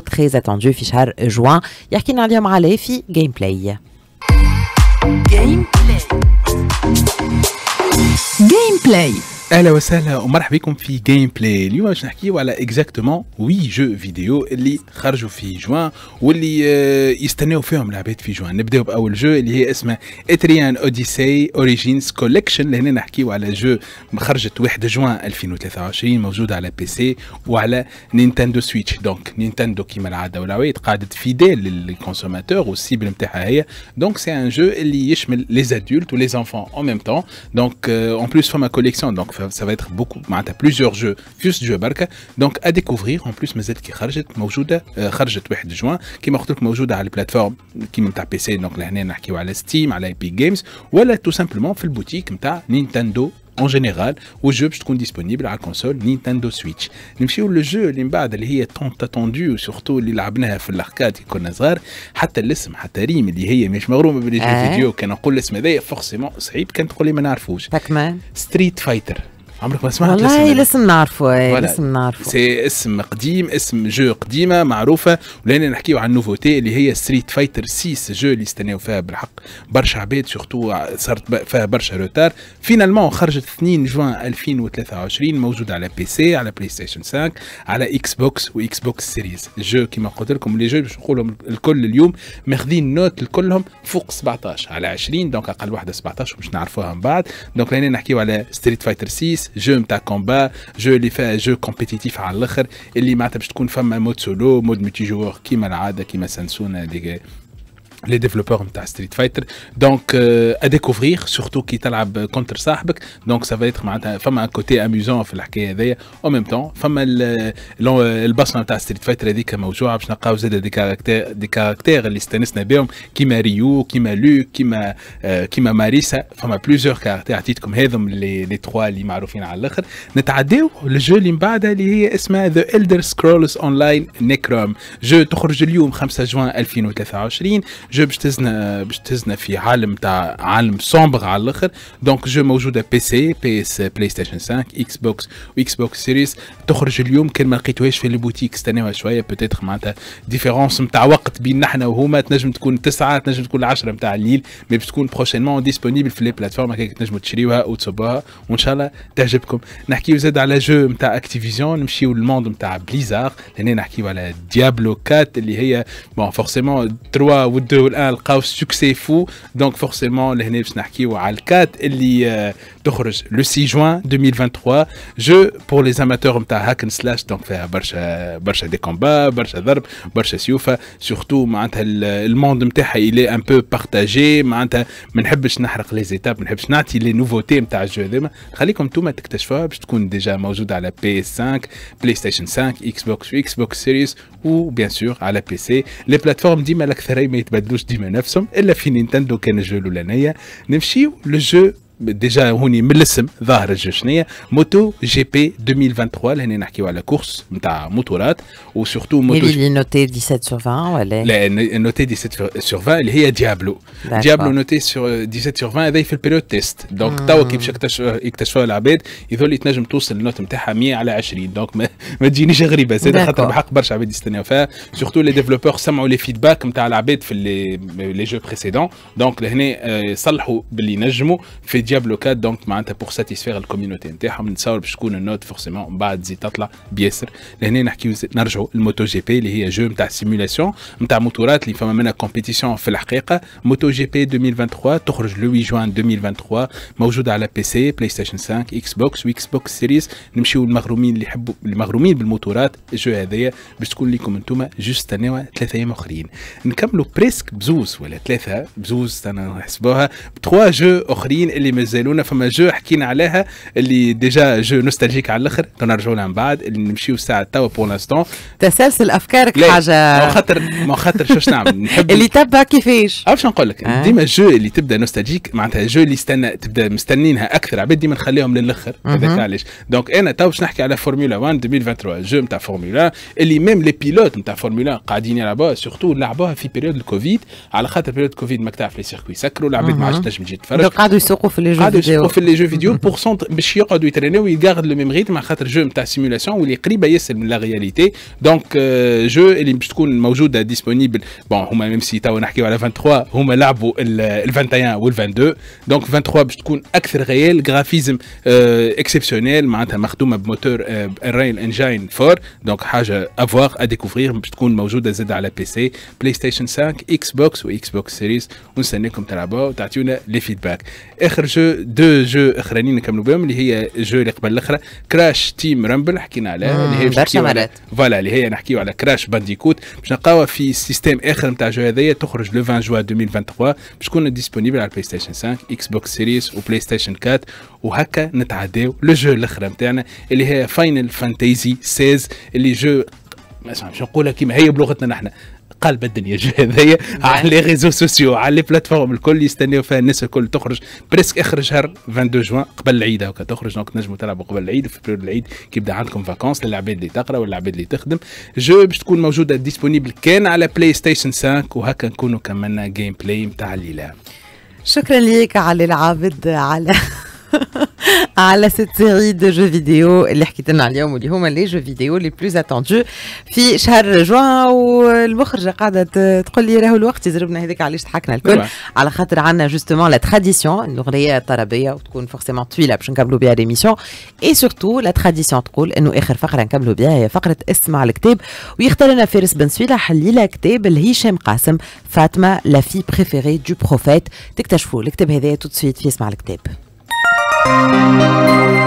très attendu Fischer juin yakin les gameplay gameplay gameplay اهلا وسهلا ومرحبا بكم في جيم بلاي اليوم باش نحكيو على اكزاكتومون وي جو فيديو اللي خرجوا في جوان واللي آه، يستناو فيهم العباد في جوان نبداو باول جو اللي هي اسمه اتريان اوديسي اوريجينز كوليكشن لهنا نحكيو على جو خرجت 1 جوان 2023 موجوده على بي سي وعلى نينتندو سويتش دونك نينتندو كيما العاده والعوايد قعدت فيديل للكونسوماتور والسيبل نتاعها هي دونك سي ان جو اللي يشمل لي ادولت ولي انفون اون ميم تون دونك اون بليس فما كوليكسيون دونك ça, ça va être beaucoup معناتها plusieurs jeux juste jeux بركه دونك ا ديكوفرير اون بلوس مازالت كي خرجت موجوده خرجت 1 جوان كيما قلت لك موجوده على البلاتفورم كيما نتاع بي سي دونك لهنا نحكيو على ستيم على اي بي جيمز ولا تو سامبلومون في البوتيك نتاع نينتندو اون جينيرال والجو باش تكون ديسپونيبل على كونسول نينتندو سويتش نمشيو للجو اللي من بعد اللي هي تونت اتوندو سورتو اللي لعبناها في الاركاد كي كنا صغار حتى الاسم حتى ريم اللي هي مش مغرومه بالفيديو كان نقول الاسم هذايا فورسيمون صعيب كان تقول لي ما نعرفوش باكمان ستريت فايتر عمرك ما سمعت والله لسه نعرفه لسه إيه، نعرفه سي اسم قديم اسم جو قديمه معروفه ولهنا نحكيو عن نوفوتي اللي هي ستريت فايتر 6 جو اللي استناو فيها بالحق برشا عباد سورتو صارت فيها برشا روتار فينالمون خرجت 2 جوان 2023 موجوده على بي سي على بلاي ستيشن 5 على اكس بوكس واكس بوكس سيريز جو كيما قلت لكم لي جو باش نقولهم الكل اليوم ماخذين نوت الكلهم فوق 17 على 20 دونك اقل واحده 17 باش نعرفوها من بعد دونك لهنا نحكيو على ستريت فايتر 6 جو نتاع كومبا جو اللي فيها جو كومبيتيتيف على الاخر اللي معناتها باش تكون فما مود سولو مود ملتي جوور كيما العاده كيما سانسونا لي ديفلوبور نتاع ستريت فايتر دونك اديكوفرير سورتو كي تلعب كونتر صاحبك دونك سافا يتر معناتها فما كوتي اميزون في الحكايه هذيا او ميم طون فما البصمه نتاع ستريت فايتر هذيك موجوعه باش نلقاو زاده دي كاركتير دي كاركتير اللي استانسنا بهم كيما ريو كيما لوك كيما آه، كيما ماريسا فما بليزيور كاركتير عطيتكم هذم لي لي تخوا اللي معروفين على الاخر نتعداو للجو اللي من بعدها اللي هي اسمها ذا الدر سكرولز اون لاين نيكروم جو تخرج اليوم 5 جوان 2023 جو باش تهزنا باش تهزنا في عالم تاع عالم سومبر على الاخر دونك جو موجوده بي سي بي اس بلاي ستيشن 5 اكس بوكس واكس بوكس سيريس تخرج اليوم كان ما لقيتوهاش في البوتيك استناوها شويه بوتيتر معناتها ديفيرونس نتاع وقت بين نحنا وهما تنجم تكون 9 تنجم تكون 10 نتاع الليل مي باش تكون بروشينمون ديسبونيبل في لي بلاتفورم هكاك تنجموا تشريوها وتصبوها وان شاء الله تعجبكم نحكيو زاد على جو نتاع اكتيفيزيون نمشيو للموند نتاع بليزار لهنا نحكيو على ديابلو 4 اللي هي بون فورسيمون 3 و 2 Le cas au succès fou, donc forcément les n'est pas ce n'est qu'il y le 4 et les le 6 juin 2023. jeu pour les amateurs, de t'a hack en slash donc faire bâche à bâche à des combats, bâche à d'arbres, bâche à sioufa. Surtout, maintenant le monde est un peu partagé. Maintenant, mais n'est pas ce n'est les étapes, n'est pas ce n'est les nouveautés. M'a dit à jeudi, comme tout m'a dit que je suis déjà maudit à la PS5, PlayStation 5, Xbox, Xbox Series ou bien sûr sur la PC. Les plateformes dit mal à je ne suis fin que je ne suis déjà on est malhonnête, voilà, je Moto GP 2023, l'année à qui voit la course de motos, ou surtout il est noté 17 sur 20, euh, il est noté 17 sur 20, il est Diablo, Diablo noté sur 17 sur 20, il va y période le test, donc hmm. t'as au cas où il cherche à jouer la il la note impérable 100 sur 20, donc ma ma jolie chérie, ça c'est un petit peu de la part de la les de l'expérience, ils développeurs de prendre feedback de la dans les jeux précédents, donc l'année, ça l'a eu, il l'a eu, il Diablo 4 دونك معناتها بور ساتيسفير الكوميونيتي نتاعهم نتصور باش تكون النوت فورسيمون من بعد تزيد تطلع بياسر لهنا نحكي نرجعوا الموتو جي بي اللي هي جو نتاع سيمولاسيون نتاع موتورات اللي فما منها كومبيتيسيون في الحقيقه موتو جي بي 2023 تخرج لو 8 جوان 2023 موجوده على بي سي بلاي ستيشن 5 اكس بوكس واكس بوكس سيريز نمشيو المغرومين اللي يحبوا المغرومين بالموتورات الجو هذايا باش تكون لكم انتم جوست تناوى ثلاثه ايام اخرين نكملوا بريسك بزوز ولا ثلاثه بزوز نحسبوها بثلاث جو اخرين اللي مازالونا فما جو حكينا عليها اللي ديجا جو نوستالجيك على الاخر نرجعوا لها من بعد اللي نمشيو ساعه توا بور لانستون تسلسل افكارك حاجه ما خاطر ما خاطر شو نعمل نحب اللي تبع كيفاش أه، شنو نقول لك آه. ديما جو اللي تبدا نوستالجيك معناتها جو اللي استنى تبدا مستنينها اكثر عباد ديما نخليهم للاخر هذاك علاش دونك انا تو باش نحكي على فورمولا 1 2023 جو نتاع فورمولا اللي ميم لي بيلوت نتاع فورمولا قاعدين يلعبوها سورتو لعبوها في بيريود الكوفيد على خاطر بيريود الكوفيد ماك تعرف لي سيركوي سكروا العباد ما عادش تنجم تجي تفرج قاعدوا يسوقوا في Ah, les jeux vidéo pour cent mais chier à 8 traîner où il garde le même rythme à chaque jeu de simulation où il écrit bah, c'est la réalité donc euh, jeu et les m'ajoudés disponibles bon même si tu as un 23, à la 23 ou le 21 ou le 22 donc 23 m'ajoudés un acquis réel graphisme euh, exceptionnel ma mère tu moteur euh, rail engine 4, donc à voir à découvrir m'ajoudés à la pc playstation 5 xbox ou xbox series on sait comme tu as la boîte t'a les feedbacks جو دو جو اخرانيين نكملوا بهم اللي هي جو اللي قبل الاخرى كراش تيم رامبل حكينا عليها آه، اللي هي برشا مرات فوالا اللي هي نحكيو على كراش بانديكوت باش نلقاوها في سيستيم اخر نتاع جو هذايا تخرج لو 20 جوا 2023 باش تكون ديسبونيبل على البلاي ستيشن 5 اكس بوكس سيريس وبلاي ستيشن 4 وهكا نتعداو لو جو الاخرى نتاعنا اللي هي فاينل فانتازي 16 اللي جو مش نقولها كيما هي بلغتنا نحن قلب الدنيا هذايا على لي ريزو سوسيو على لي بلاتفورم الكل يستناو فيها الناس الكل تخرج بريسك اخر شهر 22 جوان قبل العيد هكا تخرج دونك تنجموا تلعبوا قبل العيد في بريود العيد كيبدا عندكم فاكونس للعباد اللي تقرا والعباد اللي تخدم جو باش تكون موجوده ديسبونيبل كان على بلاي ستيشن 5 وهكا نكونوا كملنا جيم بلاي نتاع الليله شكرا ليك علي العابد على على ah, cette série جو فيديو اللي حكيت لنا اليوم واللي هما لي جو فيديو لي بلوز اتوندو في شهر جوان والمخرجه قاعده تقول لي راهو الوقت يضربنا هذاك علاش ضحكنا الكل على خاطر عندنا جوستومون لا تراديسيون الاغنيه الطربيه وتكون فورسيمون طويله باش نكملوا بها ليميسيون اي سورتو لا تراديسيون تقول انه اخر فقره نكملوا بها هي فقره اسمع الكتاب ويختار لنا فارس بن سويلح لها كتاب لهشام قاسم فاطمه لا في بريفيري دو بروفيت تكتشفوا الكتاب هذا تو في اسمع الكتاب Música